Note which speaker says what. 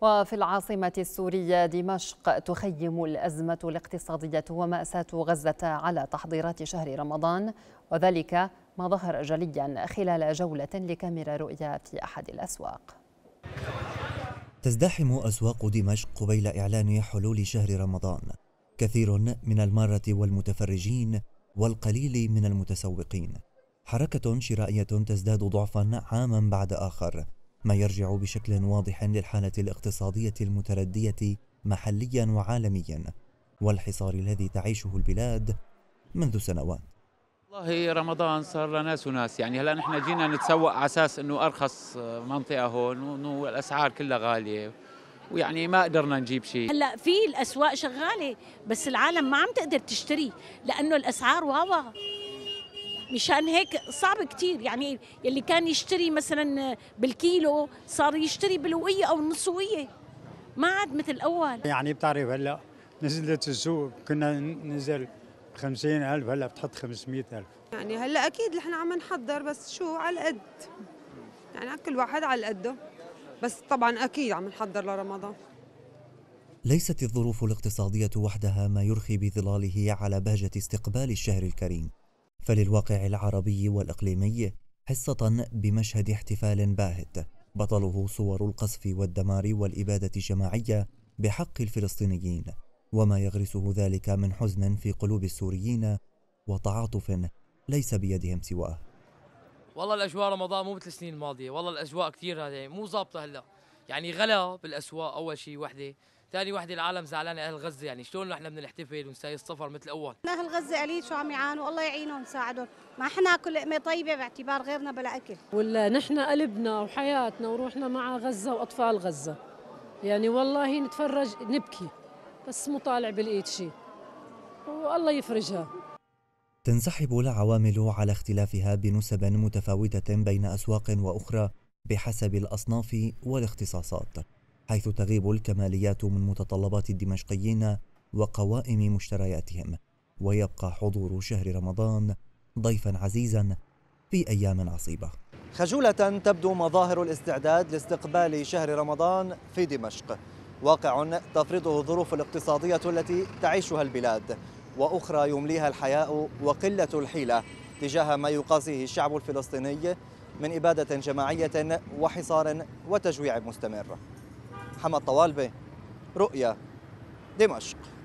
Speaker 1: وفي العاصمة السورية دمشق تخيم الأزمة الاقتصادية ومأساة غزة على تحضيرات شهر رمضان وذلك ما ظهر جليا خلال جولة لكاميرا رؤيا في أحد الأسواق
Speaker 2: تزدحم أسواق دمشق قبيل إعلان حلول شهر رمضان كثير من المارة والمتفرجين والقليل من المتسوقين حركة شرائية تزداد ضعفا عاما بعد آخر ما يرجع بشكل واضح للحالة الاقتصادية المتردية محليا وعالميا والحصار الذي تعيشه البلاد منذ سنوات والله رمضان صار لناس وناس يعني هلا نحن جينا نتسوق على اساس انه ارخص منطقه هون والاسعار كلها غاليه ويعني ما قدرنا نجيب شيء
Speaker 1: هلا في الاسواق شغاله بس العالم ما عم تقدر تشتري لانه الاسعار واوا مشان هيك صعب كثير يعني يلي كان يشتري مثلا بالكيلو صار يشتري بالوقية أو النصوية ما عاد مثل أول
Speaker 2: يعني بتعرف هلا نزلت السوق كنا ننزل خمسين ألف هلا بتحط خمسمية ألف يعني هلا أكيد نحن عم نحضر بس شو على القد يعني كل واحد على قده بس طبعا أكيد عم نحضر لرمضان ليست الظروف الاقتصادية وحدها ما يرخي بظلاله على بهجة استقبال الشهر الكريم فللواقع العربي والإقليمي حصة بمشهد احتفال باهت بطله صور القصف والدمار والإبادة الجماعية بحق الفلسطينيين وما يغرسه ذلك من حزن في قلوب السوريين وتعاطف ليس بيدهم سواه
Speaker 1: والله الأجواء رمضان مو مثل السنين الماضية والله الأجواء كثير هذه مو ظابطة هلأ يعني غلا بالاسواق اول شيء وحده ثاني وحده العالم زعلانه اهل غزه يعني شلون نحن بدنا نحتفل ونساي السفر مثل اول
Speaker 2: اهل غزه قليل شو عم يعانوا الله يعينهم ويساعدهم ما احنا كل لقمه طيبه باعتبار غيرنا بلا اكل
Speaker 1: ولا نحن قلبنا وحياتنا وروحنا مع غزه واطفال غزه يعني والله نتفرج نبكي بس مو طالع بالايد شيء والله يفرجها
Speaker 2: تنسحب العوامل على اختلافها بنسب متفاوتة بين أسواق وأخرى بحسب الأصناف والاختصاصات حيث تغيب الكماليات من متطلبات الدمشقيين وقوائم مشترياتهم ويبقى حضور شهر رمضان ضيفا عزيزا في أيام عصيبة
Speaker 1: خجولة تبدو مظاهر الاستعداد لاستقبال شهر رمضان في دمشق واقع تفرضه الظروف الاقتصادية التي تعيشها البلاد وأخرى يمليها الحياء وقلة الحيلة تجاه ما يقاسيه الشعب الفلسطيني من إبادة جماعية وحصار وتجويع مستمر حمد طوالبة رؤيا دمشق